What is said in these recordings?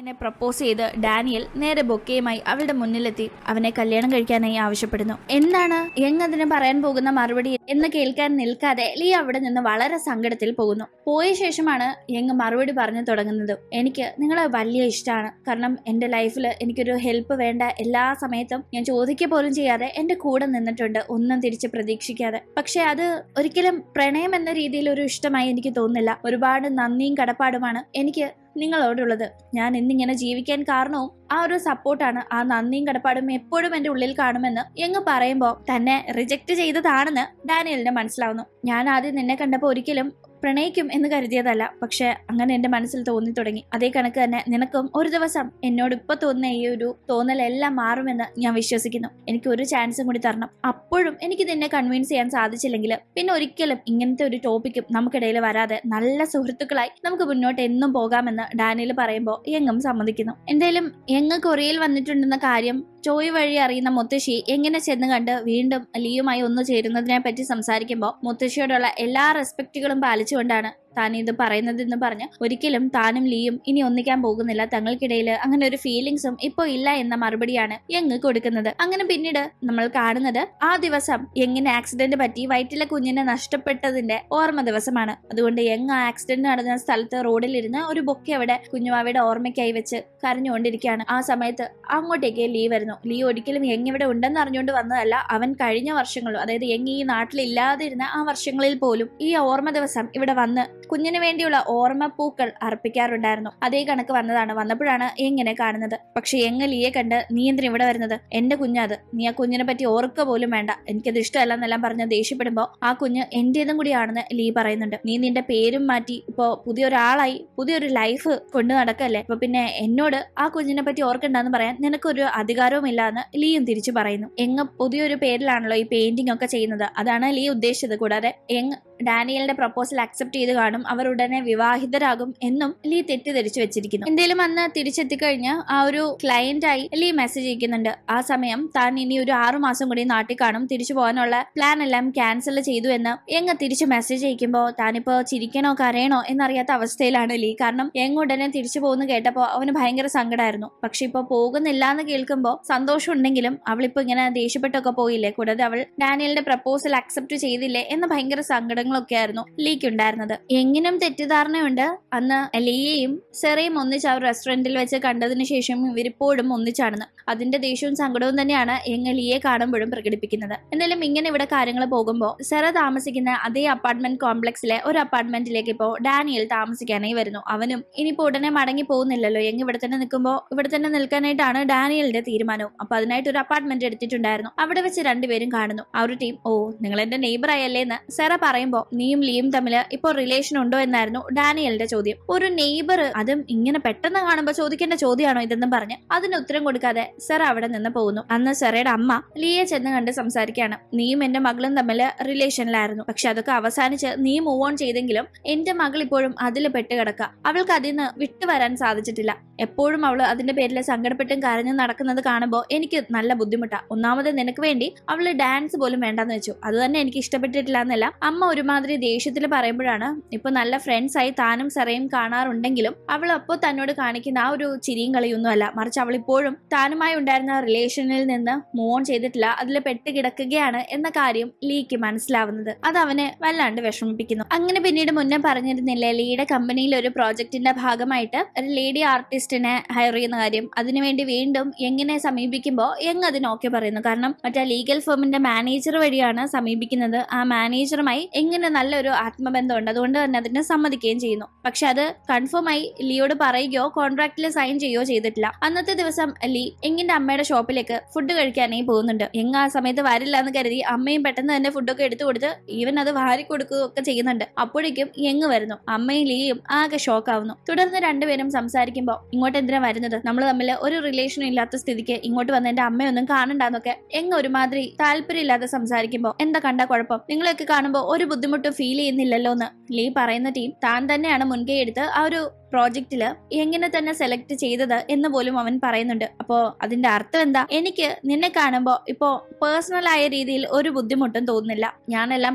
ഇങ്ങനെ പ്രപ്പോസ് ചെയ്ത് ഡാനിയൽ നേരെ ബൊക്കയുമായി അവളുടെ മുന്നിലെത്തി അവനെ കല്യാണം കഴിക്കാനായി ആവശ്യപ്പെടുന്നു എന്താണ് യങ് പറയാൻ പോകുന്ന മറുപടി എന്ന് കേൾക്കാൻ നിൽക്കാതെ ലീ അവിടെ നിന്ന് വളരെ സങ്കടത്തിൽ പോകുന്നു പോയ ശേഷമാണ് യങ് മറുപടി പറഞ്ഞു തുടങ്ങുന്നത് എനിക്ക് നിങ്ങളെ വലിയ ഇഷ്ടമാണ് കാരണം എൻ്റെ ലൈഫിൽ എനിക്കൊരു ഹെൽപ്പ് വേണ്ട എല്ലാ സമയത്തും ഞാൻ ചോദിക്കുക പോലും ചെയ്യാതെ എൻ്റെ കൂടെ നിന്നിട്ടുണ്ട് ഒന്നും തിരിച്ച് പ്രതീക്ഷിക്കാതെ പക്ഷെ അത് ഒരിക്കലും പ്രണയം എന്ന രീതിയിൽ ഒരു ഇഷ്ടമായി എനിക്ക് തോന്നുന്നില്ല ഒരുപാട് നന്ദിയും കടപ്പാടുമാണ് എനിക്ക് നിങ്ങളോടുള്ളത് ഞാൻ ഇന്നിങ്ങനെ ജീവിക്കാൻ കാരണവും ആ ഒരു സപ്പോർട്ടാണ് ആ നന്ദിയും കടപ്പാടും എപ്പോഴും എന്റെ ഉള്ളിൽ കാണുമെന്ന് എങ്ങ് പറയുമ്പോൾ തന്നെ റിജക്ട് ചെയ്തതാണെന്ന് ഡാനിയലിന് മനസ്സിലാവുന്നു ഞാൻ ആദ്യം നിന്നെ കണ്ടപ്പോൾ ഒരിക്കലും പ്രണയിക്കും എന്ന് കരുതിയതല്ല പക്ഷെ അങ്ങനെ എൻ്റെ മനസ്സിൽ തോന്നി തുടങ്ങി അതേ കണക്ക് തന്നെ നിനക്കും ഒരു ദിവസം എന്നോട് ഇപ്പൊ തോന്നുന്ന ഈ ഒരു തോന്നലെല്ലാം മാറുമെന്ന് ഞാൻ വിശ്വസിക്കുന്നു എനിക്ക് ഒരു ചാൻസും കൂടി തരണം അപ്പോഴും എനിക്ക് നിന്നെ കൺവിൻസ് ചെയ്യാൻ സാധിച്ചില്ലെങ്കിൽ പിന്നെ ഒരിക്കലും ഇങ്ങനത്തെ ഒരു ടോപ്പിക്കും നമുക്കിടയിൽ വരാതെ നല്ല സുഹൃത്തുക്കളായി നമുക്ക് മുന്നോട്ട് എന്നും പോകാമെന്ന് ഡാനിയൽ പറയുമ്പോൾ എങ്ങും സമ്മതിക്കുന്നു എന്തായാലും എങ്ങ് കൊറിയയിൽ വന്നിട്ടുണ്ടെന്ന കാര്യം ചോയ് വഴി അറിയുന്ന മുത്തശ്ശി എങ്ങനെ ചെന്ന് കണ്ട് വീണ്ടും ലിയുമായി ഒന്നു ചേരുന്നതിനെ പറ്റി സംസാരിക്കുമ്പോൾ മുത്തശ്ശിയോടുള്ള എല്ലാ റെസ്പെക്റ്റുകളും പാലിച്ചു കൊണ്ടാണ് താൻ ഇത് പറയുന്നതെന്ന് പറഞ്ഞ് ഒരിക്കലും താനും ലീയും ഇനി ഒന്നിക്കാൻ പോകുന്നില്ല തങ്ങൾക്കിടയിൽ അങ്ങനെ ഒരു ഫീലിങ്സും ഇപ്പോൾ ഇല്ല എന്ന മറുപടിയാണ് യങ് കൊടുക്കുന്നത് അങ്ങനെ പിന്നീട് നമ്മൾ കാണുന്നത് ആ ദിവസം യങ്ങിന് ആക്സിഡന്റ് പറ്റി വയറ്റിലെ കുഞ്ഞിനെ നഷ്ടപ്പെട്ടതിന്റെ ഓർമ്മ ദിവസമാണ് അതുകൊണ്ട് യങ് ആ ആക്സിഡന്റ് നടന്ന സ്ഥലത്ത് റോഡിലിരുന്ന് ഒരു ബൊക്കെ അവിടെ കുഞ്ഞുമാവയുടെ ഓർമ്മയ്ക്കായി വെച്ച് കരഞ്ഞുകൊണ്ടിരിക്കുകയാണ് ആ സമയത്ത് അങ്ങോട്ടേക്ക് ലീ വരുന്നു ലീ ഒരിക്കലും യങ് ഇവിടെ ഉണ്ടെന്ന് അറിഞ്ഞുകൊണ്ട് വന്നതല്ല അവൻ കഴിഞ്ഞ വർഷങ്ങളും അതായത് യങ് ഈ നാട്ടിലില്ലാതിരുന്ന ആ വർഷങ്ങളിൽ പോലും ഈ ഓർമ്മ ദിവസം ഇവിടെ വന്ന് കുഞ്ഞിന് വേണ്ടിയുള്ള ഓർമ്മപ്പൂക്കൾ അർപ്പിക്കാറുണ്ടായിരുന്നു അതേ കണക്ക് വന്നതാണ് വന്നപ്പോഴാണ് എങ്ങനെ കാണുന്നത് പക്ഷെ എങ്ങ ലിയെ കണ്ട് നീ ഇവിടെ വരുന്നത് എന്റെ കുഞ്ഞത് നീ ആ കുഞ്ഞിനെ പറ്റി ഓർക്ക പോലും വേണ്ട എനിക്കത് ഇഷ്ടമല്ല എന്നെല്ലാം പറഞ്ഞ് ദേഷ്യപ്പെടുമ്പോൾ ആ കുഞ്ഞ് എന്റേതും കൂടിയാണെന്ന് ലീ പറയുന്നുണ്ട് നീ നിന്റെ പേരും മാറ്റി ഇപ്പോ പുതിയൊരാളായി പുതിയൊരു ലൈഫ് കൊണ്ടു നടക്കല്ലേ അപ്പൊ പിന്നെ എന്നോട് ആ കുഞ്ഞിനെ പറ്റി ഓർക്കണ്ടെന്ന് പറയാൻ നിനക്കൊരു അധികാരവും ഇല്ല എന്ന് ലീയും തിരിച്ചു പറയുന്നു എങ്ങ പുതിയൊരു പേരിലാണല്ലോ ഈ പെയിന്റിംഗ് ഒക്കെ ചെയ്യുന്നത് അതാണ് ലീ ഉദ്ദേശിച്ചത് കൂടാതെ എങ് ഡാനിയലിന്റെ പ്രപ്പോസൽ അക്സെപ്റ്റ് ചെയ്ത് കാണും അവർ ഉടനെ വിവാഹിതരാകും എന്നും ലീ തെറ്റിദ്ധരിച്ചു വെച്ചിരിക്കുന്നു എന്തേലും അന്ന് തിരിച്ചെത്തിക്കഴിഞ്ഞ് ആ ഒരു ക്ലയന്റായി ലീ മെസ്സേജ് അയക്കുന്നുണ്ട് ആ സമയം താൻ ഇനി ഒരു ആറുമാസം കൂടി നാട്ടിൽ കാണും തിരിച്ചു പോകാനുള്ള പ്ലാൻ എല്ലാം ക്യാൻസൽ ചെയ്തു എന്ന് എങ്ങ തിരിച്ച് മെസ്സേജ് അയക്കുമ്പോൾ താനിപ്പോ ചിരിക്കണോ കരയണോ എന്നറിയാത്ത അവസ്ഥയിലാണ് ലീ കാരണം എങ് ഉടനെ തിരിച്ചു പോകുന്നു കേട്ടപ്പോൾ അവന് ഭയങ്കര സങ്കടമായിരുന്നു പക്ഷെ ഇപ്പൊ പോകുന്നില്ല എന്ന് കേൾക്കുമ്പോൾ സന്തോഷം ഉണ്ടെങ്കിലും അവളിപ്പോൾ ഇങ്ങനെ ദേഷ്യപ്പെട്ടൊക്കെ പോയില്ലേ കൂടാതെ അവൾ ഡാനിയലിന്റെ പ്രപ്പോസൽ അക്സെപ്റ്റ് ചെയ്തില്ലേ എന്ന് ഭയങ്കര സങ്കടം കാര്യങ്ങളൊക്കെ ആയിരുന്നു ലീക്ക് ഉണ്ടായിരുന്നത് എങ്ങനും തെറ്റിദ്ധാരണയുണ്ട് അന്ന് ലിയയും സെറയും ഒന്നിച്ച് അവർ റെസ്റ്റോറന്റിൽ വെച്ച് കണ്ടതിന് ശേഷം ഇവരിപ്പോഴും ഒന്നിച്ചാണെന്ന് അതിന്റെ ദേഷ്യവും സങ്കടവും തന്നെയാണ് എങ്ങ് ലിയെ കാണുമ്പോഴും പ്രകടിപ്പിക്കുന്നത് എന്തായാലും ഇങ്ങനെ ഇവിടെ കാര്യങ്ങൾ പോകുമ്പോൾ സെറ താമസിക്കുന്ന അതേ അപ്പാർട്ട്മെന്റ് കോംപ്ലക്സിലെ ഒരു അപ്പാർട്ട്മെന്റിലേക്ക് ഇപ്പോൾ ഡാനിയൽ താമസിക്കാനായി വരുന്നു അവനും ഇനിയിപ്പോ ഉടനെ മടങ്ങി പോകുന്നില്ലല്ലോ എങ്ങ് ഇവിടെ തന്നെ നിൽക്കുമ്പോൾ ഇവിടെ തന്നെ നിൽക്കാനായിട്ടാണ് ഡാനിയലിന്റെ തീരുമാനവും അപ്പൊ അതിനായിട്ട് ഒരു അപ്പാർട്ട്മെന്റ് എടുത്തിട്ടുണ്ടായിരുന്നു അവിടെ വെച്ച് രണ്ടുപേരും കാണുന്നു അവരുടെ ടീം ഓ നിങ്ങൾ എന്റെ നെയ്ബർ ആയല്ലേ എന്ന് സെറ പറയുമ്പോൾ നോക്കിയപ്പോൾ നീയും ലീയും തമ്മില് ഇപ്പൊ റിലേഷൻ ഉണ്ടോ എന്നായിരുന്നു ഡാനിയലിന്റെ ചോദ്യം ഒരു നെയ്ബർ അതും ഇങ്ങനെ പെട്ടെന്ന് കാണുമ്പോൾ ചോദിക്കേണ്ട ചോദ്യമാണോ ഇതെന്നും പറഞ്ഞ് അതിന് ഉത്തരം കൊടുക്കാതെ സർ അവിടെ നിന്ന് പോകുന്നു അന്ന് സെറയുടെ അമ്മ ലീയെ ചെന്ന് കണ്ട് സംസാരിക്കുകയാണ് നീയും എന്റെ മകളും തമ്മില് റിലേഷനിലായിരുന്നു പക്ഷെ അതൊക്കെ അവസാനിച്ച് നീ മൂവ് ഓൺ ചെയ്തെങ്കിലും എന്റെ മകൾ ഇപ്പോഴും അതിൽ പെട്ടുകിടക്കുക അവൾക്ക് അതിൽ നിന്ന് വിട്ടുവരാൻ സാധിച്ചിട്ടില്ല എപ്പോഴും അവൾ അതിന്റെ പേരിൽ സങ്കടപ്പെട്ടും കരഞ്ഞു നടക്കുന്നത് കാണുമ്പോൾ എനിക്ക് നല്ല ബുദ്ധിമുട്ടാണ് ഒന്നാമത് നിനക്ക് വേണ്ടി അവൾ ഡാൻസ് പോലും വേണ്ടെന്ന് വെച്ചു അത് തന്നെ എനിക്ക് ഇഷ്ടപ്പെട്ടിട്ടില്ല എന്നല്ല അമ്മ ഒരു ഇമാതിരി ദേഷ്യത്തിൽ പറയുമ്പോഴാണ് ഇപ്പൊ നല്ല ഫ്രണ്ട്സായി താനും സെറയും കാണാറുണ്ടെങ്കിലും അവൾ അപ്പോൾ തന്നോട് കാണിക്കുന്ന ആ ഒരു ചിരിയും കളിയൊന്നും അല്ല മറിച്ച് അവൾ ഇപ്പോഴും താനുമായി ഉണ്ടായിരുന്ന റിലേഷനിൽ നിന്ന് മൂവ് ഓൺ ചെയ്തിട്ടില്ല അതിൽ പെട്ട് കിടക്കുകയാണ് എന്ന കാര്യം ലീക്ക് മനസ്സിലാവുന്നത് അത് അവനെ വല്ലാണ്ട് വിഷമിപ്പിക്കുന്നു അങ്ങനെ പിന്നീട് മുന്നേ പറഞ്ഞിരുന്നില്ലേ ലീയുടെ കമ്പനിയിൽ ഒരു പ്രോജക്റ്റിന്റെ ഭാഗമായിട്ട് ഒരു ലേഡി ആർട്ടിസ്റ്റിനെ ഹയർ ചെയ്യുന്ന കാര്യം അതിനുവേണ്ടി വീണ്ടും എങ്ങനെ സമീപിക്കുമ്പോൾ എങ് അതിന് ഓക്കെ പറയുന്നു കാരണം മറ്റേ ലീഗൽ ഫേമിന്റെ മാനേജർ വഴിയാണ് സമീപിക്കുന്നത് ആ മാനേജറുമായി എങ്ങനെ ലിയോയ്ക്കിന് നല്ലൊരു ആത്മബന്ധമുണ്ട് അതുകൊണ്ട് തന്നെ അതിനെ സമ്മതിക്കുകയും ചെയ്യുന്നു പക്ഷെ അത് കൺഫേം ആയി ലിയോട് പറയുകയോ കോൺട്രാക്റ്റിൽ സൈൻ ചെയ്യുകയോ ചെയ്തിട്ടില്ല അന്നത്തെ ദിവസം ലീ എങ്ങിന്റെ അമ്മയുടെ ഷോപ്പിലേക്ക് ഫുഡ് കഴിക്കാനായി പോകുന്നുണ്ട് എങ്ങ് ആ സമയത്ത് വരില്ല എന്ന് കരുതി അമ്മയും പെട്ടെന്ന് തന്നെ ഫുഡൊക്കെ എടുത്തു കൊടുത്ത് ഈവൻ അത് വാരി കൊടുക്കുകയൊക്കെ ഒക്കെ ചെയ്യുന്നുണ്ട് അപ്പോഴേക്കും എങ്ങ് വരുന്നു അമ്മയും ലീയും ആകെ ആവുന്നു തുടർന്ന് രണ്ടുപേരും സംസാരിക്കുമ്പോൾ ഇങ്ങോട്ട് എന്തിനാ വരുന്നത് നമ്മൾ തമ്മിൽ ഒരു റിലേഷനും ഇല്ലാത്ത സ്ഥിതിക്ക് ഇങ്ങോട്ട് വന്ന എന്റെ അമ്മയൊന്നും കാണണ്ടെന്നൊക്കെ എങ്ങ് ഒരുമാതിരി താല്പര്യമില്ലാതെ സംസാരിക്കുമ്പോൾ എന്താ കണ്ട കുഴപ്പം നിങ്ങളെയൊക്കെ കാണുമ്പോൾ ഒരു ബുദ്ധിമുട്ട് ഫീൽ ചെയ്യുന്നില്ലല്ലോ എന്ന് ലീ പറയുന്ന ടീം താൻ തന്നെയാണ് മുൻകൈ എടുത്ത് ആ ഒരു പ്രോജക്റ്റില് എങ്ങനെ തന്നെ സെലക്ട് ചെയ്തത് എന്ന് പോലും അവൻ പറയുന്നുണ്ട് അപ്പോ അതിന്റെ അർത്ഥം എന്താ എനിക്ക് നിന്നെ കാണുമ്പോൾ പേഴ്സണൽ ആയ രീതിയിൽ ഒരു ബുദ്ധിമുട്ടും തോന്നുന്നില്ല ഞാനെല്ലാം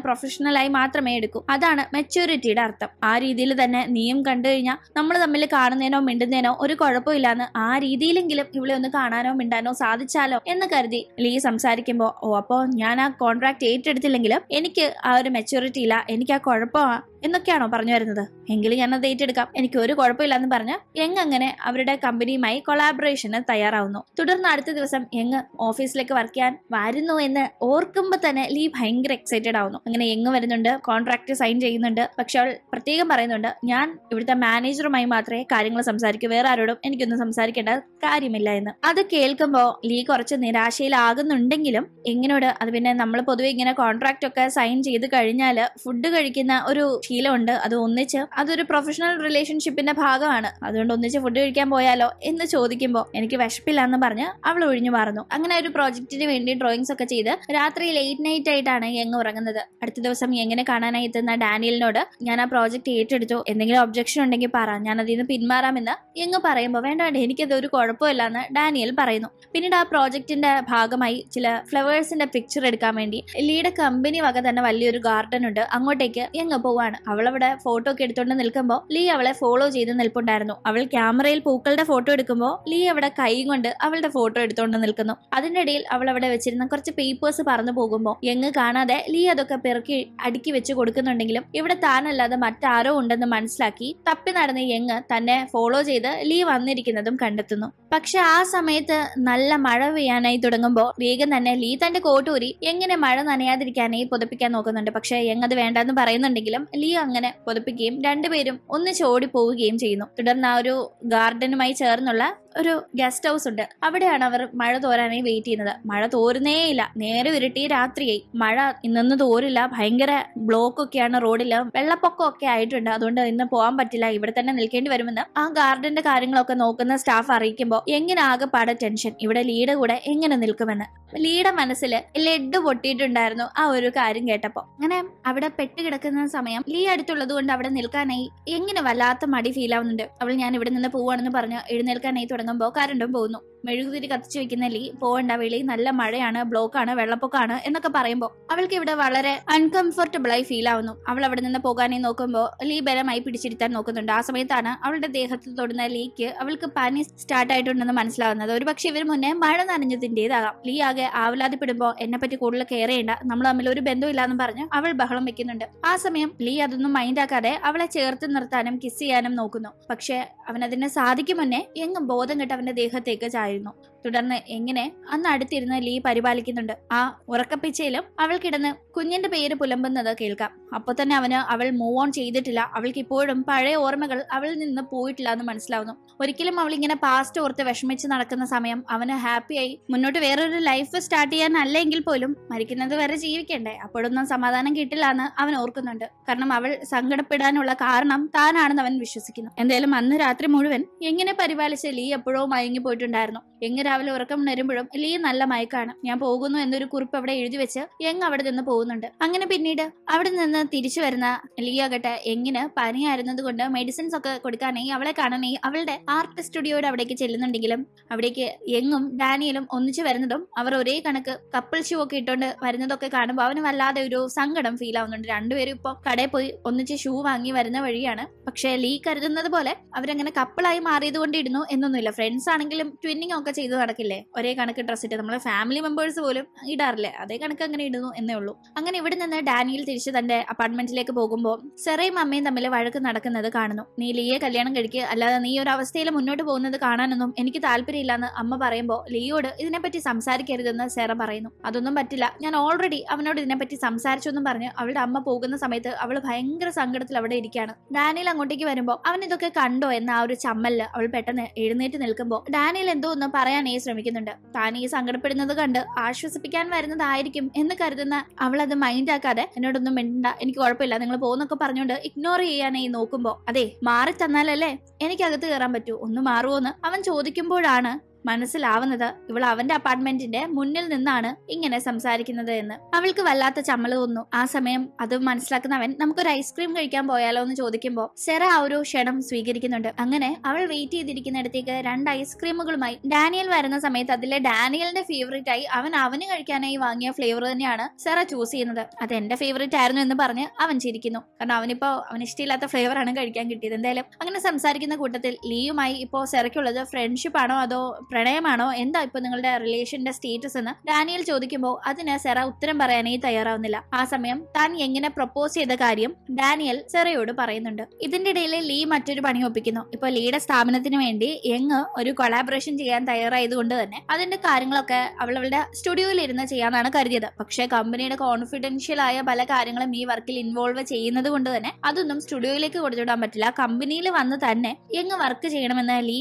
ആയി മാത്രമേ എടുക്കൂ അതാണ് മെച്ചൂരിറ്റിയുടെ അർത്ഥം ആ രീതിയിൽ തന്നെ നീയും കണ്ടു കഴിഞ്ഞാൽ നമ്മൾ തമ്മിൽ കാണുന്നതിനോ മിണ്ടുന്നതിനോ ഒരു കുഴപ്പമില്ലാന്ന് ആ രീതിയിലെങ്കിലും ഇവിടെ ഒന്ന് കാണാനോ മിണ്ടാനോ സാധിച്ചാലോ എന്ന് കരുതി ലീ സംസാരിക്കുമ്പോൾ ഓ അപ്പോ ഞാൻ ആ കോൺട്രാക്ട് ഏറ്റെടുത്തില്ലെങ്കിലും എനിക്ക് ആ ഒരു മെച്ചൂരിറ്റി കിട്ടിയിട്ടില്ല എനിക്ക് ആ കുഴപ്പമാണ് എന്നൊക്കെയാണോ പറഞ്ഞു വരുന്നത് എങ്കിലും അത് ഏറ്റെടുക്കാം എനിക്ക് ഒരു കുഴപ്പമില്ലാന്ന് പറഞ്ഞ് യങ് അങ്ങനെ അവരുടെ കമ്പനിയുമായി കൊളാബറേഷന് തയ്യാറാവുന്നു തുടർന്ന് അടുത്ത ദിവസം യങ് ഓഫീസിലേക്ക് വർക്ക് ചെയ്യാൻ വരുന്നു എന്ന് ഓർക്കുമ്പോൾ തന്നെ ലീ ഭയങ്കര എക്സൈറ്റഡ് ആവുന്നു അങ്ങനെ യങ് വരുന്നുണ്ട് കോൺട്രാക്ട് സൈൻ ചെയ്യുന്നുണ്ട് പക്ഷെ അവൾ പ്രത്യേകം പറയുന്നുണ്ട് ഞാൻ ഇവിടുത്തെ മാനേജറുമായി മാത്രമേ കാര്യങ്ങൾ സംസാരിക്കൂ വേറെ ആരോടും എനിക്കൊന്നും സംസാരിക്കേണ്ട കാര്യമില്ല എന്ന് അത് കേൾക്കുമ്പോൾ ലീ കുറച്ച് നിരാശയിലാകുന്നുണ്ടെങ്കിലും എങ്ങനോട് അത് പിന്നെ നമ്മൾ പൊതുവെ ഇങ്ങനെ കോൺട്രാക്ട് ഒക്കെ സൈൻ ചെയ്ത് കഴിഞ്ഞാൽ ഫുഡ് കഴിക്കുന്ന ഒരു ശീലമുണ്ട് അത് ഒന്നിച്ച് അതൊരു പ്രൊഫഷണൽ റിലേഷൻഷിപ്പിന്റെ ഭാഗമാണ് അതുകൊണ്ട് ഒന്നിച്ച് ഫുഡ് കഴിക്കാൻ പോയാലോ എന്ന് ചോദിക്കുമ്പോൾ എനിക്ക് വിശപ്പില്ല എന്ന് പറഞ്ഞ് അവൾ ഒഴിഞ്ഞു മാറുന്നു അങ്ങനെ ഒരു പ്രോജക്റ്റിന് വേണ്ടി ഡ്രോയിങ്സ് ഒക്കെ ചെയ്ത് രാത്രി ലേറ്റ് നൈറ്റ് ആയിട്ടാണ് യങ് ഉറങ്ങുന്നത് അടുത്ത ദിവസം എങ്ങനെ കാണാനായി എത്തുന്ന ഡാനിയലിനോട് ഞാൻ ആ പ്രോജക്റ്റ് ഏറ്റെടുത്തു എന്തെങ്കിലും ഒബ്ജക്ഷൻ ഉണ്ടെങ്കിൽ പറ ഞാൻ അതിൽ നിന്ന് പിന്മാറാമെന്ന് യങ് പറയുമ്പോൾ വേണ്ട വേണ്ട എനിക്കത് ഒരു കുഴപ്പമില്ല എന്ന് ഡാനിയൽ പറയുന്നു പിന്നീട് ആ പ്രോജക്റ്റിന്റെ ഭാഗമായി ചില ഫ്ലവേഴ്സിന്റെ പിക്ചർ എടുക്കാൻ വേണ്ടി ലീഡ് കമ്പനി വക തന്നെ വലിയൊരു ഗാർഡൻ ഉണ്ട് അങ്ങോട്ടേക്ക് യങ് പോവാണ് അവൾ അവിടെ ഫോട്ടോ ഒക്കെ എടുത്തുകൊണ്ട് നിൽക്കുമ്പോൾ ലീ അവളെ ഫോളോ ചെയ്ത് നിൽപ്പുണ്ടായിരുന്നു അവൾ ക്യാമറയിൽ പൂക്കളുടെ ഫോട്ടോ എടുക്കുമ്പോൾ ലീ അവിടെ കൈ കൊണ്ട് അവളുടെ ഫോട്ടോ എടുത്തുകൊണ്ട് നിൽക്കുന്നു അതിന്റെ ഇടയിൽ അവൾ അവിടെ വെച്ചിരുന്ന കുറച്ച് പേപ്പേഴ്സ് പറന്നു പോകുമ്പോൾ എങ്ങ് കാണാതെ ലീ അതൊക്കെ പെറുക്കി അടുക്കി വെച്ച് കൊടുക്കുന്നുണ്ടെങ്കിലും ഇവിടെ താനല്ലാതെ മറ്റാരോ ഉണ്ടെന്ന് മനസ്സിലാക്കി തപ്പി നടന്ന യങ് തന്നെ ഫോളോ ചെയ്ത് ലീ വന്നിരിക്കുന്നതും കണ്ടെത്തുന്നു പക്ഷെ ആ സമയത്ത് നല്ല മഴ പെയ്യാനായി തുടങ്ങുമ്പോൾ വേഗം തന്നെ ലീ തന്റെ കോട്ടൂരി എങ്ങനെ മഴ നനയാതിരിക്കാനായി പുതപ്പിക്കാൻ നോക്കുന്നുണ്ട് പക്ഷെ യങ് അത് വേണ്ടെന്ന് പറയുന്നുണ്ടെങ്കിലും ലിയോ അങ്ങനെ പുതപ്പിക്കുകയും രണ്ടുപേരും ഒന്നിച്ച് ഓടിപ്പോവുകയും ചെയ്യുന്നു തുടർന്ന് ആ ഒരു ഗാർഡനുമായി ചേർന്നുള്ള ഒരു ഗസ്റ്റ് ഹൗസ് ഉണ്ട് അവിടെയാണ് അവർ മഴ തോരാനായി വെയിറ്റ് ചെയ്യുന്നത് മഴ തോരുന്നേ ഇല്ല നേരെ ഇരുട്ടി രാത്രിയായി മഴ ഇന്നും തോരില്ല ഭയങ്കര ബ്ലോക്ക് ഒക്കെയാണ് റോഡിൽ വെള്ളപ്പൊക്കം ഒക്കെ ആയിട്ടുണ്ട് അതുകൊണ്ട് ഇന്ന് പോകാൻ പറ്റില്ല ഇവിടെ തന്നെ നിൽക്കേണ്ടി വരുമെന്ന് ആ ഗാർഡന്റെ കാര്യങ്ങളൊക്കെ നോക്കുന്ന സ്റ്റാഫ് അറിയിക്കുമ്പോൾ എങ്ങനെ ആകെ പാടെ ടെൻഷൻ ഇവിടെ ലീഡ് കൂടെ എങ്ങനെ നിൽക്കുമെന്ന് ലീഡ് മനസ്സിൽ ലെഡ് പൊട്ടിയിട്ടുണ്ടായിരുന്നു ആ ഒരു കാര്യം കേട്ടപ്പോൾ അങ്ങനെ അവിടെ പെട്ട് കിടക്കുന്ന സമയം ലീ അടുത്തുള്ളത് കൊണ്ട് അവിടെ നിൽക്കാനായി എങ്ങനെ വല്ലാത്ത മടി ഫീൽ ആവുന്നുണ്ട് അവൾ ഞാൻ ഇവിടെ നിന്ന് പോവാണെന്ന് പറഞ്ഞു എഴുന്നേൽക്കാനായി തുടങ്ങി കറങ്ങുമ്പോൾ കറണ്ടും പോകുന്നു മെഴുകുതിരി കത്തിച്ചു വെക്കുന്ന ലീ പോവണ്ട വെളി നല്ല മഴയാണ് ബ്ലോക്കാണ് വെള്ളപ്പൊക്കാണ് എന്നൊക്കെ പറയുമ്പോൾ അവൾക്ക് ഇവിടെ വളരെ അൺകംഫർട്ടബിൾ ആയി ഫീൽ ആവുന്നു അവൾ അവിടെ നിന്ന് പോകാനേ നോക്കുമ്പോൾ ലീ ബലമായി പിടിച്ചിരുത്താൻ നോക്കുന്നുണ്ട് ആ സമയത്താണ് അവളുടെ ദേഹത്തിൽ തൊടുന്ന ലീക്ക് അവൾക്ക് പനി സ്റ്റാർട്ട് ആയിട്ടുണ്ടെന്ന് മനസ്സിലാവുന്നത് ഒരു പക്ഷേ ഇവർ മുന്നേ മഴ നനഞ്ഞതിൻ്റെതാകാം ലീ ആകെ ആവലാതിപ്പെടുമ്പോൾ എന്നെ പറ്റി കൂടുതൽ കെയർ ചെയ്യേണ്ട നമ്മൾ തമ്മിൽ ഒരു ബന്ധമില്ലാന്ന് പറഞ്ഞ് അവൾ ബഹളം വെക്കുന്നുണ്ട് ആ സമയം ലീ അതൊന്നും മൈൻഡ് ആക്കാതെ അവളെ ചേർത്ത് നിർത്താനും കിസ് ചെയ്യാനും നോക്കുന്നു പക്ഷേ അവനതിനെ സാധിക്കും മുന്നേ എങ്ങും ബോധം കെട്ട് അവന്റെ ദേഹത്തേക്ക് ചായ non തുടർന്ന് എങ്ങനെ അന്ന് അടുത്തിരുന്ന് ലീ പരിപാലിക്കുന്നുണ്ട് ആ ഉറക്കപ്പിച്ചയിലും അവൾ കിടന്ന് കുഞ്ഞിന്റെ പേര് പുലമ്പുന്നത് കേൾക്കാം അപ്പൊ തന്നെ അവന് അവൾ മൂവ് ഓൺ ചെയ്തിട്ടില്ല അവൾക്ക് ഇപ്പോഴും പഴയ ഓർമ്മകൾ അവളിൽ നിന്ന് പോയിട്ടില്ല എന്ന് മനസ്സിലാവുന്നു ഒരിക്കലും അവൾ ഇങ്ങനെ പാസ്റ്റ് ഓർത്ത് വിഷമിച്ച് നടക്കുന്ന സമയം അവന് ഹാപ്പിയായി മുന്നോട്ട് വേറൊരു ലൈഫ് സ്റ്റാർട്ട് ചെയ്യാൻ അല്ലെങ്കിൽ പോലും മരിക്കുന്നത് വരെ ജീവിക്കണ്ടേ അപ്പോഴൊന്നും സമാധാനം കിട്ടില്ല എന്ന് അവൻ ഓർക്കുന്നുണ്ട് കാരണം അവൾ സങ്കടപ്പെടാനുള്ള കാരണം താനാണെന്ന് അവൻ വിശ്വസിക്കുന്നു എന്തായാലും അന്ന് രാത്രി മുഴുവൻ എങ്ങനെ പരിപാലിച്ച ലീ എപ്പോഴോ മയങ്ങി പോയിട്ടുണ്ടായിരുന്നു യങ് രാവിലെ ഉറക്കം ഉണരുമ്പോഴും ലീ നല്ല മയക്കാണ് ഞാൻ പോകുന്നു എന്നൊരു കുറിപ്പ് അവിടെ എഴുതി വെച്ച് യങ് അവിടെ നിന്ന് പോകുന്നുണ്ട് അങ്ങനെ പിന്നീട് അവിടെ നിന്ന് തിരിച്ചു വരുന്ന ലീ ആകട്ടെ യങ്ങിന് പനിയായിരുന്നത് കൊണ്ട് മെഡിസിൻസ് ഒക്കെ കൊടുക്കാനായി അവളെ കാണാനായി അവളുടെ ആർട്ട് സ്റ്റുഡിയോയുടെ അവിടേക്ക് ചെല്ലുന്നുണ്ടെങ്കിലും അവിടേക്ക് യങ്ങും ഡാനിയലും ഒന്നിച്ചു വരുന്നതും അവർ ഒരേ കണക്ക് കപ്പിൾ ഷൂ ഒക്കെ ഇട്ടുകൊണ്ട് വരുന്നതൊക്കെ കാണുമ്പോൾ അവന് വല്ലാതെ ഒരു സങ്കടം ഫീൽ ആവുന്നുണ്ട് രണ്ടുപേരും ഇപ്പോൾ കടയിൽ പോയി ഒന്നിച്ച് ഷൂ വാങ്ങി വരുന്ന വഴിയാണ് പക്ഷേ ലീ കരുതുന്നത് പോലെ അവരങ്ങനെ കപ്പിളായി മാറിയത് കൊണ്ടിരുന്നു എന്നൊന്നുമില്ല ഫ്രണ്ട്സ് ആണെങ്കിലും ട്വിന്നിങ് ഒക്കെ ചെയ്ത് നടക്കില്ലേ ഒരേ കണക്ക് ഇട്ട് നമ്മളെ ഫാമിലി മെമ്പേഴ്സ് പോലും ഇടാറില്ലേ അതേ കണക്ക് അങ്ങനെ ഇടുന്നു എന്നേ ഉള്ളൂ അങ്ങനെ ഇവിടെ നിന്ന് ഡാനിയിൽ തിരിച്ച് തന്റെ അപ്പാർട്ട്മെന്റിലേക്ക് പോകുമ്പോൾ സെറയും അമ്മയും തമ്മിൽ വഴക്ക് നടക്കുന്നത് കാണുന്നു നീ ലിയെ കല്യാണം കഴിക്കുക അല്ലാതെ നീ ഒരു അവസ്ഥയിൽ മുന്നോട്ട് പോകുന്നത് കാണാനൊന്നും എനിക്ക് താല്പര്യമില്ലെന്ന് അമ്മ പറയുമ്പോൾ ലിയോട് ഇതിനെപ്പറ്റി സംസാരിക്കരുതെന്ന് സെറ പറയുന്നു അതൊന്നും പറ്റില്ല ഞാൻ ഓൾറെഡി അവനോട് ഇതിനെപ്പറ്റി സംസാരിച്ചൊന്നും പറഞ്ഞ് അവളുടെ അമ്മ പോകുന്ന സമയത്ത് അവൾ ഭയങ്കര സങ്കടത്തിൽ അവിടെ ഇരിക്കുകയാണ് ഡാനിയിൽ അങ്ങോട്ടേക്ക് വരുമ്പോൾ അവൻ ഇതൊക്കെ കണ്ടോ എന്ന ആ ഒരു ചമ്മല് അവൾ പെട്ടെന്ന് എഴുന്നേറ്റ് നിൽക്കുമ്പോൾ ഡാനിയിൽ എന്തോ ഒന്ന് പറയാനേ ശ്രമിക്കുന്നുണ്ട് താൻ ഈ സങ്കടപ്പെടുന്നത് കണ്ട് ആശ്വസിപ്പിക്കാൻ വരുന്നതായിരിക്കും എന്ന് കരുതുന്ന അവൾ അത് മൈൻഡ് ആക്കാതെ എന്നോടൊന്നും മിണ്ട എനിക്ക് കുഴപ്പമില്ല നിങ്ങൾ പോകുന്നൊക്കെ പറഞ്ഞുകൊണ്ട് ഇഗ്നോർ ചെയ്യാനായി നോക്കുമ്പോൾ അതെ മാറി തന്നാലല്ലേ എനിക്കകത്ത് കയറാൻ പറ്റൂ ഒന്ന് മാറുമോന്ന് അവൻ ചോദിക്കുമ്പോഴാണ് മനസ്സിലാവുന്നത് ഇവൾ അവന്റെ അപ്പാർട്ട്മെന്റിന്റെ മുന്നിൽ നിന്നാണ് ഇങ്ങനെ സംസാരിക്കുന്നത് എന്ന് അവൾക്ക് വല്ലാത്ത ചമ്മൽ തോന്നുന്നു ആ സമയം അത് മനസ്സിലാക്കുന്നവൻ നമുക്കൊരു ഐസ്ക്രീം കഴിക്കാൻ പോയാലോ എന്ന് ചോദിക്കുമ്പോൾ സെറ ആ ഒരു ക്ഷണം സ്വീകരിക്കുന്നുണ്ട് അങ്ങനെ അവൾ വെയിറ്റ് ചെയ്തിരിക്കുന്നിടത്തേക്ക് രണ്ട് ഐസ്ക്രീമുകളുമായി ഡാനിയൽ വരുന്ന സമയത്ത് അതിലെ ഡാനിയലിന്റെ ഫേവറേറ്റ് ആയി അവൻ അവന് കഴിക്കാനായി വാങ്ങിയ ഫ്ലേവർ തന്നെയാണ് സെറ ചൂസ് ചെയ്യുന്നത് അത് എന്റെ ഫേവറേറ്റ് ആയിരുന്നു എന്ന് പറഞ്ഞ് അവൻ ചിരിക്കുന്നു കാരണം അവനിപ്പോ അവന് ഇഷ്ടമില്ലാത്ത ഫ്ലേവർ ആണ് കഴിക്കാൻ കിട്ടിയത് എന്തായാലും അങ്ങനെ സംസാരിക്കുന്ന കൂട്ടത്തിൽ ലീയുമായി ഇപ്പോ സെറയ്ക്കുള്ളത് ഫ്രണ്ട്ഷിപ്പ് ആണോ അതോ പ്രണയമാണോ എന്താ ഇപ്പൊ നിങ്ങളുടെ റിലേഷന്റെ സ്റ്റേറ്റസ് എന്ന് ഡാനിയൽ ചോദിക്കുമ്പോൾ അതിന് സെറ ഉത്തരം പറയാനേ തയ്യാറാവുന്നില്ല ആ സമയം താൻ എങ്ങനെ പ്രപ്പോസ് ചെയ്ത കാര്യം ഡാനിയൽ സെറയോട് പറയുന്നുണ്ട് ഇതിന്റെ ഇടയിൽ ലീ മറ്റൊരു പണി ഒപ്പിക്കുന്നു ഇപ്പൊ ലീയുടെ സ്ഥാപനത്തിന് വേണ്ടി യങ് ഒരു കൊളാബറേഷൻ ചെയ്യാൻ തയ്യാറായതുകൊണ്ട് തന്നെ അതിന്റെ കാര്യങ്ങളൊക്കെ അവളവളുടെ സ്റ്റുഡിയോയിൽ ഇരുന്ന് ചെയ്യാന്നാണ് കരുതിയത് പക്ഷേ കമ്പനിയുടെ കോൺഫിഡൻഷ്യൽ ആയ പല കാര്യങ്ങളും ഈ വർക്കിൽ ഇൻവോൾവ് ചെയ്യുന്നത് കൊണ്ട് തന്നെ അതൊന്നും സ്റ്റുഡിയോയിലേക്ക് കൊടുത്തുവിടാൻ പറ്റില്ല കമ്പനിയിൽ വന്ന് തന്നെ യങ് വർക്ക് ചെയ്യണമെന്ന് ലീ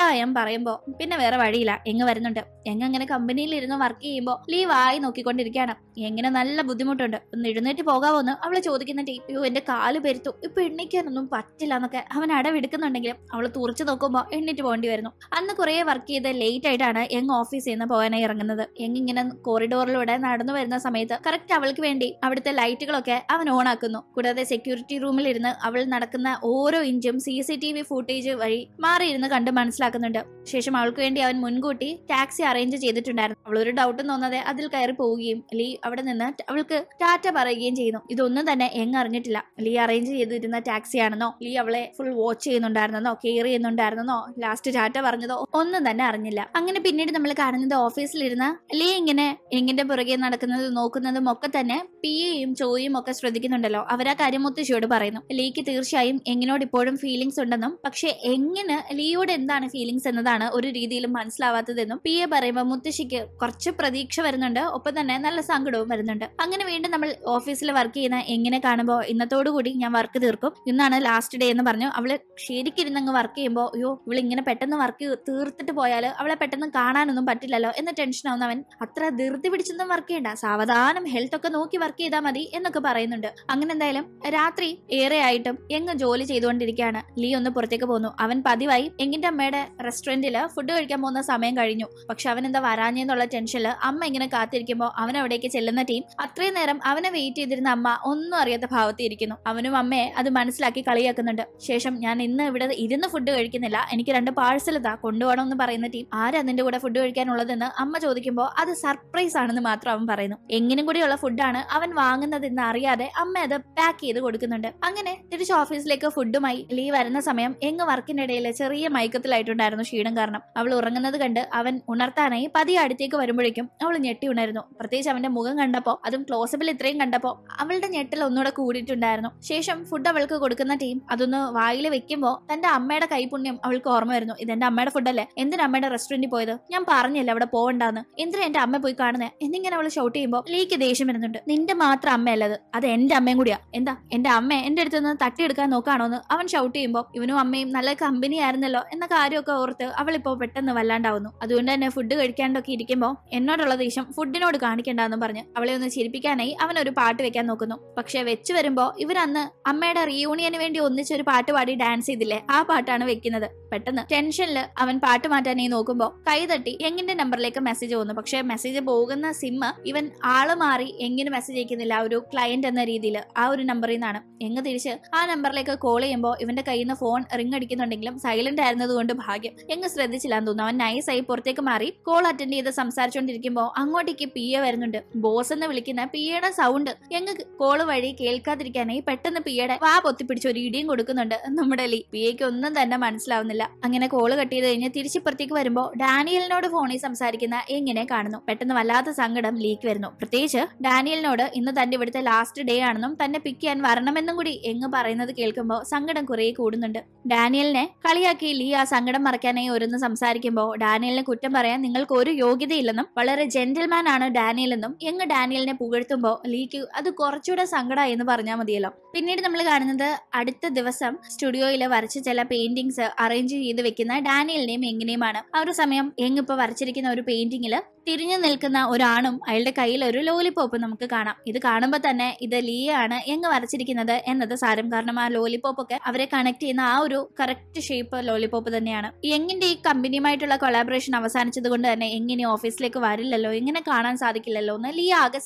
കട്ടായം പറയുമ്പോൾ പിന്നെ വേറെ വഴിയില്ല എങ്ങ് വരുന്നുണ്ട് എങ്ങ് അങ്ങനെ കമ്പനിയിൽ ഇരുന്ന് വർക്ക് ചെയ്യുമ്പോൾ ലീവായി നോക്കിക്കൊണ്ടിരിക്കുകയാണ് എങ്ങനെ നല്ല ബുദ്ധിമുട്ടുണ്ട് ഒന്ന് എഴുന്നേറ്റ് പോകാവോന്ന് അവള് ചോദിക്കുന്ന ടീപ്പിയോ എന്റെ കാല് പെരുത്തു ഇപ്പൊ എണ്ണിക്കാനൊന്നും പറ്റില്ല എന്നൊക്കെ അവൻ അടവെടുക്കുന്നുണ്ടെങ്കിലും അവള് തുറച്ചു നോക്കുമ്പോൾ എണ്ണിട്ട് പോകേണ്ടി വരുന്നു അന്ന് കുറെ വർക്ക് ചെയ്ത് ലേറ്റ് ആയിട്ടാണ് എങ് ഓഫീസിൽ നിന്ന് പോകാനായി ഇറങ്ങുന്നത് എങ് ഇങ്ങനെ കോറിഡോറിലൂടെ നടന്നു വരുന്ന സമയത്ത് കറക്റ്റ് അവൾക്ക് വേണ്ടി അവിടുത്തെ ലൈറ്റുകളൊക്കെ അവൻ ഓൺ ആക്കുന്നു കൂടാതെ സെക്യൂരിറ്റി റൂമിൽ ഇരുന്ന് അവൾ നടക്കുന്ന ഓരോ ഇഞ്ചും C C T V footage വഴി മാറിയിരുന്ന് കണ്ട് മനസ്സിലാക്കി മനസ്സിലാക്കുന്നുണ്ട് ശേഷം അവൾക്ക് വേണ്ടി അവൻ മുൻകൂട്ടി ടാക്സി അറേഞ്ച് ചെയ്തിട്ടുണ്ടായിരുന്നു അവൾ ഒരു തോന്നാതെ അതിൽ കയറി പോവുകയും ലീ അവിടെ നിന്ന് അവൾക്ക് ടാറ്റ പറയുകയും ചെയ്യുന്നു ഇതൊന്നും തന്നെ എങ് അറിഞ്ഞിട്ടില്ല ലീ അറേഞ്ച് ചെയ്തിരുന്ന ടാക്സി ആണെന്നോ ലീ അവളെ ഫുൾ വാച്ച് ചെയ്യുന്നുണ്ടായിരുന്നോ കെയർ ചെയ്യുന്നുണ്ടായിരുന്നോ ലാസ്റ്റ് ടാറ്റ പറഞ്ഞതോ ഒന്നും തന്നെ അറിഞ്ഞില്ല അങ്ങനെ പിന്നീട് നമ്മൾ കാണുന്നത് ഓഫീസിലിരുന്ന് ലീ ഇങ്ങനെ എങ്ങിന്റെ പുറകെ നടക്കുന്നത് നോക്കുന്നതും ഒക്കെ തന്നെ പിയെയും ചോയും ഒക്കെ ശ്രദ്ധിക്കുന്നുണ്ടല്ലോ അവരാ കാര്യം മുത്തശ്ശിയോട് പറയുന്നു ലീക്ക് തീർച്ചയായും എങ്ങിനോട് ഇപ്പോഴും ഫീലിംഗ്സ് ഉണ്ടെന്നും പക്ഷെ എങ്ങനെ ലീയോട് എന്താണ് ഫീലിങ്സ് എന്നതാണ് ഒരു രീതിയിലും മനസ്സിലാവാത്തതെന്നും പി എ പറയുമ്പോൾ മുത്തശ്ശിക്ക് കുറച്ച് പ്രതീക്ഷ വരുന്നുണ്ട് ഒപ്പം തന്നെ നല്ല സങ്കടവും വരുന്നുണ്ട് അങ്ങനെ വീണ്ടും നമ്മൾ ഓഫീസിൽ വർക്ക് ചെയ്യുന്ന എങ്ങനെ കാണുമ്പോൾ ഇന്നത്തോടുകൂടി ഞാൻ വർക്ക് തീർക്കും ഇന്നാണ് ലാസ്റ്റ് ഡേ എന്ന് പറഞ്ഞു അവള് ശരിക്കിരുന്നങ്ങ് വർക്ക് ചെയ്യുമ്പോൾ അയ്യോ ഇവൾ ഇങ്ങനെ പെട്ടെന്ന് വർക്ക് തീർത്തിട്ട് പോയാൽ അവളെ പെട്ടെന്ന് കാണാനൊന്നും പറ്റില്ലല്ലോ എന്ന ടെൻഷൻ ആവുന്ന അവൻ അത്ര ധൃതി പിടിച്ചൊന്നും വർക്ക് ചെയ്യണ്ട സാവധാനം ഹെൽത്ത് ഒക്കെ നോക്കി വർക്ക് ചെയ്താൽ മതി എന്നൊക്കെ പറയുന്നുണ്ട് അങ്ങനെ എന്തായാലും രാത്രി ഏറെ ആയിട്ടും എങ്ങ് ജോലി ചെയ്തുകൊണ്ടിരിക്കുകയാണ് ലീ ഒന്ന് പുറത്തേക്ക് പോന്നു അവൻ പതിവായി എങ്ങിന്റെ അമ്മയുടെ റെസ്റ്റോറൻറ്റിൽ ഫുഡ് കഴിക്കാൻ പോകുന്ന സമയം കഴിഞ്ഞു പക്ഷെ അവൻ എന്താ വരാഞ്ഞെന്നുള്ള ടെൻഷനിൽ അമ്മ ഇങ്ങനെ കാത്തിരിക്കുമ്പോൾ അവൻ അവിടേക്ക് ചെല്ലുന്ന ടീം അത്രയും നേരം അവനെ വെയിറ്റ് ചെയ്തിരുന്ന അമ്മ ഒന്നും അറിയാത്ത ഭാവത്തിൽ ഇരിക്കുന്നു അവനും അമ്മയെ അത് മനസ്സിലാക്കി കളിയാക്കുന്നുണ്ട് ശേഷം ഞാൻ ഇന്ന് ഇവിടെ ഇരുന്ന് ഫുഡ് കഴിക്കുന്നില്ല എനിക്ക് രണ്ട് പാഴ്സൽ ഇതാ കൊണ്ടുപോകണം എന്ന് പറയുന്ന ടീം ആരതിന്റെ കൂടെ ഫുഡ് കഴിക്കാനുള്ളതെന്ന് അമ്മ ചോദിക്കുമ്പോൾ അത് സർപ്രൈസ് ആണെന്ന് മാത്രം അവൻ പറയുന്നു എങ്ങനെയും കൂടിയുള്ള ഫുഡാണ് അവൻ വാങ്ങുന്നതെന്ന് അറിയാതെ അമ്മ അത് പാക്ക് ചെയ്ത് കൊടുക്കുന്നുണ്ട് അങ്ങനെ തിരിച്ച് ഓഫീസിലേക്ക് ഫുഡുമായി ലീവ് വരുന്ന സമയം എങ്ങ് വർക്കിനിടയിൽ ചെറിയ മയക്കത്തിലായിട്ട് കേട്ടിട്ടുണ്ടായിരുന്നു ക്ഷീണം കാരണം അവൾ ഉറങ്ങുന്നത് കണ്ട് അവൻ ഉണർത്താനായി പതിയെ അടുത്തേക്ക് വരുമ്പോഴേക്കും അവൾ ഞെട്ടി ഉണരുന്നു പ്രത്യേകിച്ച് അവന്റെ മുഖം കണ്ടപ്പോൾ അതും ക്ലോസപ്പിൽ ഇത്രയും കണ്ടപ്പോൾ അവളുടെ ഞെട്ടൽ ഒന്നുകൂടെ കൂടിയിട്ടുണ്ടായിരുന്നു ശേഷം ഫുഡ് അവൾക്ക് കൊടുക്കുന്ന ടീം അതൊന്ന് വായിൽ വെക്കുമ്പോൾ തന്റെ അമ്മയുടെ കൈപുണ്യം അവൾക്ക് ഓർമ്മ വരുന്നു ഇതെന്റെ അമ്മയുടെ ഫുഡല്ലേ എന്തിനാ അമ്മയുടെ റെസ്റ്റോറന്റിൽ പോയത് ഞാൻ പറഞ്ഞില്ല അവിടെ പോകണ്ടെന്ന് എന്തിനാ എന്റെ അമ്മ പോയി കാണുന്നത് എന്നിങ്ങനെ അവൾ ഷൗട്ട് ചെയ്യുമ്പോൾ ലീക്ക് ദേഷ്യം വരുന്നുണ്ട് നിന്റെ മാത്രം അമ്മയല്ലത് അത് എന്റെ അമ്മയും കൂടിയാ എന്താ എന്റെ അമ്മ എന്റെ അടുത്ത് നിന്ന് തട്ടിയെടുക്കാൻ നോക്കാണോന്ന് അവൻ ഷൗട്ട് ചെയ്യുമ്പോൾ ഇവനും അമ്മയും നല്ല കമ്പനി ആയിരുന്നല്ലോ എന്ന കാര്യം ഒക്കെ ഓർത്ത് അവളിപ്പോൾ പെട്ടെന്ന് വല്ലാണ്ടാവുന്നു അതുകൊണ്ട് തന്നെ ഫുഡ് കഴിക്കാണ്ടൊക്കെ ഇരിക്കുമ്പോൾ എന്നോടുള്ള ദേഷ്യം ഫുഡിനോട് കാണിക്കണ്ടെന്ന് പറഞ്ഞ് അവളെ ഒന്ന് ചിരിപ്പിക്കാനായി അവൻ ഒരു പാട്ട് വെക്കാൻ നോക്കുന്നു പക്ഷെ വെച്ച് വരുമ്പോൾ ഇവരന്ന് അമ്മയുടെ റീയൂണിയന് വേണ്ടി ഒന്നിച്ചൊരു പാട്ട് പാടി ഡാൻസ് ചെയ്തില്ലേ ആ പാട്ടാണ് വെക്കുന്നത് പെട്ടെന്ന് ടെൻഷനിൽ അവൻ പാട്ട് മാറ്റാനായി നോക്കുമ്പോൾ കൈ തട്ടി എങ്ങിന്റെ നമ്പറിലേക്ക് മെസ്സേജ് പോകുന്നു പക്ഷെ മെസ്സേജ് പോകുന്ന സിമ്മ് ഇവൻ ആള് മാറി എങ്ങനെ മെസ്സേജ് അയക്കുന്നില്ല ഒരു ക്ലയന്റ് എന്ന രീതിയിൽ ആ ഒരു നമ്പറിൽ നിന്നാണ് എങ്ങ് തിരിച്ച് ആ നമ്പറിലേക്ക് കോൾ ചെയ്യുമ്പോൾ ഇവന്റെ കയ്യിൽ നിന്ന് ഫോൺ റിംഗ് അടിക്കുന്നുണ്ടെങ്കിലും സൈലന്റ് ആയിരുന്നതുകൊണ്ട് ഭാഗ്യം എങ്ങ് ശ്രദ്ധിച്ചില്ലാന്ന് തോന്നുന്നു അവൻ നൈസായി പുറത്തേക്ക് മാറി കോൾ അറ്റൻഡ് ചെയ്ത് സംസാരിച്ചുകൊണ്ടിരിക്കുമ്പോൾ അങ്ങോട്ടേക്ക് പി എ വരുന്നുണ്ട് ബോസ് എന്ന് വിളിക്കുന്ന പിയയുടെ സൗണ്ട് എങ്ങ് കോൾ വഴി കേൾക്കാതിരിക്കാനായി പെട്ടെന്ന് പി വാ പൊത്തിപ്പിടിച്ച് ഒരു ഇടിയും കൊടുക്കുന്നുണ്ട് നമ്മുടെ ലീ പിയക്ക് ഒന്നും തന്നെ മനസ്സിലാവുന്നില്ല അങ്ങനെ കോൾ കട്ട് ചെയ്ത് കഴിഞ്ഞ് പുറത്തേക്ക് വരുമ്പോൾ ഡാനിയലിനോട് ഫോണിൽ സംസാരിക്കുന്ന എങ്ങനെ കാണുന്നു പെട്ടെന്ന് വല്ലാത്ത സങ്കടം ലീക്ക് വരുന്നു പ്രത്യേകിച്ച് ഡാനിയലിനോട് ഇന്ന് തന്റെ ഇവിടുത്തെ ലാസ്റ്റ് ഡേ ആണെന്നും തന്നെ പിക്ക് ചെയ്യാൻ വരണമെന്നും കൂടി എങ്ങ് പറയുന്നത് കേൾക്കുമ്പോൾ സങ്കടം കുറെ കൂടുന്നുണ്ട് ഡാനിയലിനെ കളിയാക്കി ലീ ആ സങ്കടം കള്ളം മറയ്ക്കാനായി ഒരുന്ന് സംസാരിക്കുമ്പോൾ ഡാനിയലിനെ കുറ്റം പറയാൻ നിങ്ങൾക്ക് ഒരു യോഗ്യതയില്ലെന്നും വളരെ ജെന്റിൽമാൻ ആണ് ഡാനിയൽ എന്നും എങ്ങ് ഡാനിയലിനെ പുകഴ്ത്തുമ്പോൾ ലീക്ക് അത് കുറച്ചുകൂടെ സങ്കടമായി എന്ന് പറഞ്ഞാൽ മതിയല്ലോ പിന്നീട് നമ്മൾ കാണുന്നത് അടുത്ത ദിവസം സ്റ്റുഡിയോയിൽ വരച്ച ചില പെയിന്റിങ്സ് അറേഞ്ച് ചെയ്ത് വെക്കുന്ന ഡാനിയലിനെയും എങ്ങനെയുമാണ് ആ ഒരു സമയം എങ്ങിപ്പോൾ വരച്ചിരിക്കുന്ന ഒരു പെയിന്റിങ്ങിൽ തിരിഞ്ഞു നിൽക്കുന്ന ഒരാണും അയാളുടെ കയ്യിൽ ഒരു ലോലിപോപ്പ് നമുക്ക് കാണാം ഇത് കാണുമ്പോൾ തന്നെ ഇത് ലീ ആണ് എങ്ങ് വരച്ചിരിക്കുന്നത് എന്നത് സാരം കാരണം ആ ലോലിപോപ്പ് ഒക്കെ അവരെ കണക്ട് ചെയ്യുന്ന ആ ഒരു കറക്റ്റ് ഷേപ്പ് ലോലിപോപ്പ് തന്നെയാണ് എങ്ങിന്റെ ഈ കമ്പനിയുമായിട്ടുള്ള കൊളാബറേഷൻ അവസാനിച്ചത് കൊണ്ട് തന്നെ എങ്ങനെ ഓഫീസിലേക്ക് വരില്ലല്ലോ എങ്ങനെ കാണാൻ സാധിക്കില്ലല്ലോ എന്ന് ലീ ആകെ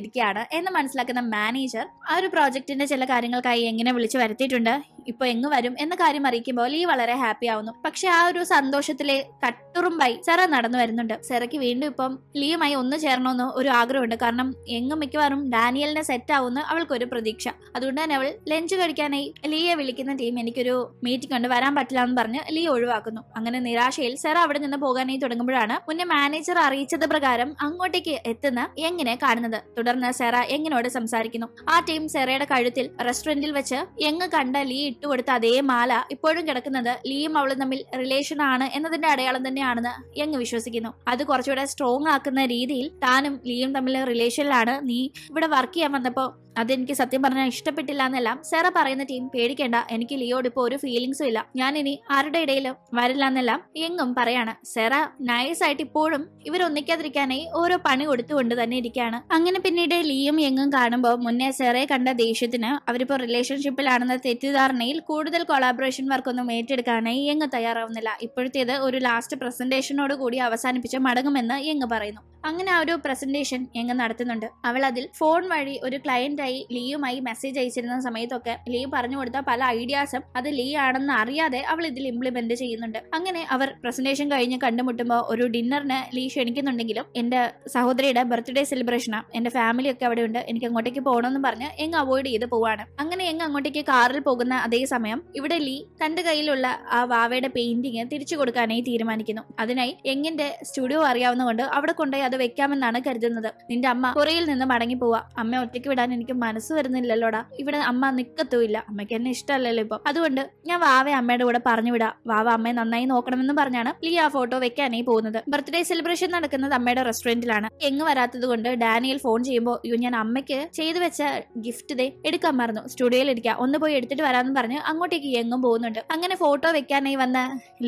ഇരിക്കുകയാണ് എന്ന് മനസ്സിലാക്കുന്ന മാനേജർ ആ ഒരു പ്രോജക്റ്റിന്റെ ചില കാര്യങ്ങൾക്കായി എങ്ങനെ വിളിച്ചു വരുത്തിയിട്ടുണ്ട് ഇപ്പൊ എങ്ങ് വരും എന്ന കാര്യം അറിയിക്കുമ്പോൾ ലീ വളരെ ഹാപ്പി ആവുന്നു പക്ഷെ ആ ഒരു സന്തോഷത്തിലെ കട്ടുറുമ്പായി സെറ നടന്നു വരുന്നുണ്ട് സെറയ്ക്ക് വീണ്ടും ഇപ്പം ലീയുമായി ഒന്ന് ചേരണമെന്ന് ഒരു ആഗ്രഹമുണ്ട് കാരണം എങ്ങ് മിക്കവാറും ഡാനിയലിനെ സെറ്റ് ആവുന്ന അവൾക്കൊരു പ്രതീക്ഷ അതുകൊണ്ട് തന്നെ അവൾ ലഞ്ച് കഴിക്കാനായി ലീയെ വിളിക്കുന്ന ടീം എനിക്കൊരു മീറ്റിംഗ് ഉണ്ട് വരാൻ പറ്റില്ല എന്ന് പറഞ്ഞ് ലീ ഒഴിവാക്കുന്നു അങ്ങനെ നിരാശയിൽ സെറ അവിടെ നിന്ന് പോകാനായി തുടങ്ങുമ്പോഴാണ് മുന്നേ മാനേജർ അറിയിച്ചത് പ്രകാരം അങ്ങോട്ടേക്ക് എത്തുന്ന എങ്ങനെ കാണുന്നത് തുടർന്ന് സെറ എങ്ങിനോട് സംസാരിക്കുന്നു ആ ടീം സെറയുടെ കഴുത്തിൽ റെസ്റ്റോറന്റിൽ വെച്ച് എങ്ങ് കണ്ട ലീ ഇട്ടുകൊടുത്ത അതേ മാല ഇപ്പോഴും കിടക്കുന്നത് ലീയും അവളും തമ്മിൽ റിലേഷൻ ആണ് എന്നതിന്റെ അടയാളം തന്നെയാണെന്ന് യങ് വിശ്വസിക്കുന്നു അത് കുറച്ചുകൂടെ സ്ട്രോങ് ആക്കുന്ന രീതിയിൽ താനും ലീയും തമ്മിൽ റിലേഷനിലാണ് നീ ഇവിടെ വർക്ക് ചെയ്യാൻ വന്നപ്പോൾ അതെനിക്ക് സത്യം പറഞ്ഞാൽ ഇഷ്ടപ്പെട്ടില്ല എന്നല്ല സാറ പറയുന്ന ടീം പേടിക്കേണ്ട എനിക്ക് ലിയോട് ഇപ്പോൾ ഒരു ഫീലിങ്സും ഇല്ല ഞാൻ ഇനി ആരുടെ ഇടയിലും വരില്ല എന്നെല്ലാം എങ്ങും പറയാണ് സെറ നൈസായിട്ട് ഇപ്പോഴും ഇവരൊന്നിക്കാതിരിക്കാനായി ഓരോ പണി കൊടുത്തുകൊണ്ട് തന്നെ ഇരിക്കുകയാണ് അങ്ങനെ പിന്നീട് ലിയും എങ്ങും കാണുമ്പോൾ മുന്നേ സെറയെ കണ്ട ദേഷ്യത്തിന് അവരിപ്പോൾ റിലേഷൻഷിപ്പിലാണെന്ന തെറ്റിദ്ധാരണയിൽ കൂടുതൽ കൊളാബറേഷൻ വർക്കൊന്നും ഏറ്റെടുക്കാനായി എങ്ങ് തയ്യാറാവുന്നില്ല ഇപ്പോഴത്തേത് ഒരു ലാസ്റ്റ് പ്രസന്റേഷനോട് കൂടി അവസാനിപ്പിച്ച് മടങ്ങുമെന്ന് എങ്ങ് പറയുന്നു അങ്ങനെ ആ ഒരു പ്രസന്റേഷൻ എങ്ങ് നടത്തുന്നുണ്ട് അവൾ അതിൽ ഫോൺ വഴി ഒരു ക്ലയന്റ് ആയി ലീയുമായി മെസ്സേജ് അയച്ചിരുന്ന സമയത്തൊക്കെ ലീ പറഞ്ഞു കൊടുത്ത പല ഐഡിയാസും അത് ലീ ആണെന്ന് അറിയാതെ അവൾ ഇതിൽ ഇംപ്ലിമെന്റ് ചെയ്യുന്നുണ്ട് അങ്ങനെ അവർ പ്രസന്റേഷൻ കഴിഞ്ഞ് കണ്ടുമുട്ടുമ്പോൾ ഒരു ഡിന്നറിന് ലീ ക്ഷണിക്കുന്നുണ്ടെങ്കിലും എൻ്റെ സഹോദരിയുടെ ബർത്ത്ഡേ സെലിബ്രേഷനാണ് എൻ്റെ ഫാമിലി ഒക്കെ അവിടെ ഉണ്ട് എനിക്ക് അങ്ങോട്ടേക്ക് പോകണമെന്ന് പറഞ്ഞ് എങ്ങ് അവോയ്ഡ് ചെയ്ത് പോവാണ് അങ്ങനെ എങ്ങ് അങ്ങോട്ടേക്ക് കാറിൽ പോകുന്ന അതേ സമയം ഇവിടെ ലീ തന്റെ കയ്യിലുള്ള ആ വാവയുടെ പെയിന്റിങ് തിരിച്ചു കൊടുക്കാനായി തീരുമാനിക്കുന്നു അതിനായി എങ്ങിന്റെ സ്റ്റുഡിയോ അറിയാവുന്നതുകൊണ്ട് അവിടെ കൊണ്ടുപോയി അത് വെക്കാമെന്നാണ് കരുതുന്നത് നിന്റെ അമ്മ കൊറിയിൽ നിന്ന് മടങ്ങി പോവാ അമ്മ ഒറ്റയ്ക്ക് വിടാൻ എനിക്ക് എനിക്ക് മനസ്സ് വരുന്നില്ലല്ലോടാ ഇവിടെ അമ്മ നിക്കത്തുമില്ല അമ്മയ്ക്ക് എന്നെ ഇഷ്ടമല്ലല്ലോ ഇപ്പൊ അതുകൊണ്ട് ഞാൻ വാവെ അമ്മയുടെ കൂടെ പറഞ്ഞു വിടാം വാവ അമ്മയെ നന്നായി നോക്കണമെന്ന് പറഞ്ഞാണ് ലീ ആ ഫോട്ടോ വെക്കാനായി പോകുന്നത് ബർത്ത്ഡേ സെലിബ്രേഷൻ നടക്കുന്നത് അമ്മയുടെ റെസ്റ്റോറന്റിലാണ് എങ്ങ് വരാത്തത് കൊണ്ട് ഡാനിയൽ ഫോൺ ചെയ്യുമ്പോൾ യു ഞാൻ അമ്മയ്ക്ക് ചെയ്തു വെച്ച ഗിഫ്റ്റ് ദേ എടുക്കാൻ മറന്നു സ്റ്റുഡിയോയിൽ ഇരിക്കുക ഒന്ന് പോയി എടുത്തിട്ട് വരാമെന്ന് പറഞ്ഞ് അങ്ങോട്ടേക്ക് എങ്ങും പോകുന്നുണ്ട് അങ്ങനെ ഫോട്ടോ വെക്കാനായി വന്ന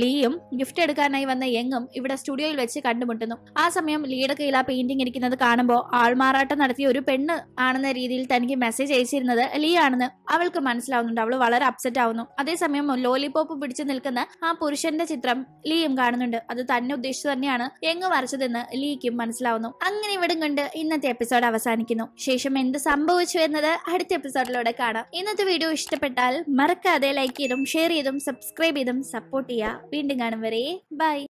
ലീയും ഗിഫ്റ്റ് എടുക്കാനായി വന്ന എങ്ങും ഇവിടെ സ്റ്റുഡിയോയിൽ വെച്ച് കണ്ടുമുട്ടുന്നു ആ സമയം ലീയുടെ കയ്യിൽ ആ പെയിന്റിംഗ് ഇരിക്കുന്നത് കാണുമ്പോൾ ആൾമാറാട്ടം നടത്തിയ ഒരു പെണ്ണ് ആണെന്ന രീതിയിൽ തനിക്ക് മെസ്സേജ് അയച്ചിരുന്നത് ലീ ആണെന്ന് അവൾക്ക് മനസ്സിലാവുന്നുണ്ട് അവൾ വളരെ അപ്സെറ്റ് ആവുന്നു അതേസമയം ലോലിപോപ്പ് പിടിച്ചു നിൽക്കുന്ന ആ പുരുഷന്റെ ചിത്രം ലീയും കാണുന്നുണ്ട് അത് തന്നെ ഉദ്ദേശിച്ചു തന്നെയാണ് എങ്ങ് വരച്ചതെന്ന് ലീക്കും മനസ്സിലാവുന്നു അങ്ങനെ ഇവിടും കണ്ട് ഇന്നത്തെ എപ്പിസോഡ് അവസാനിക്കുന്നു ശേഷം എന്ത് സംഭവിച്ചു എന്നത് അടുത്ത എപ്പിസോഡിലൂടെ കാണാം ഇന്നത്തെ വീഡിയോ ഇഷ്ടപ്പെട്ടാൽ മറക്കാതെ ലൈക്ക് ചെയ്തും ഷെയർ ചെയ്തും സബ്സ്ക്രൈബ് ചെയ്തും സപ്പോർട്ട് ചെയ്യുക വീണ്ടും കാണും വരെ ബൈ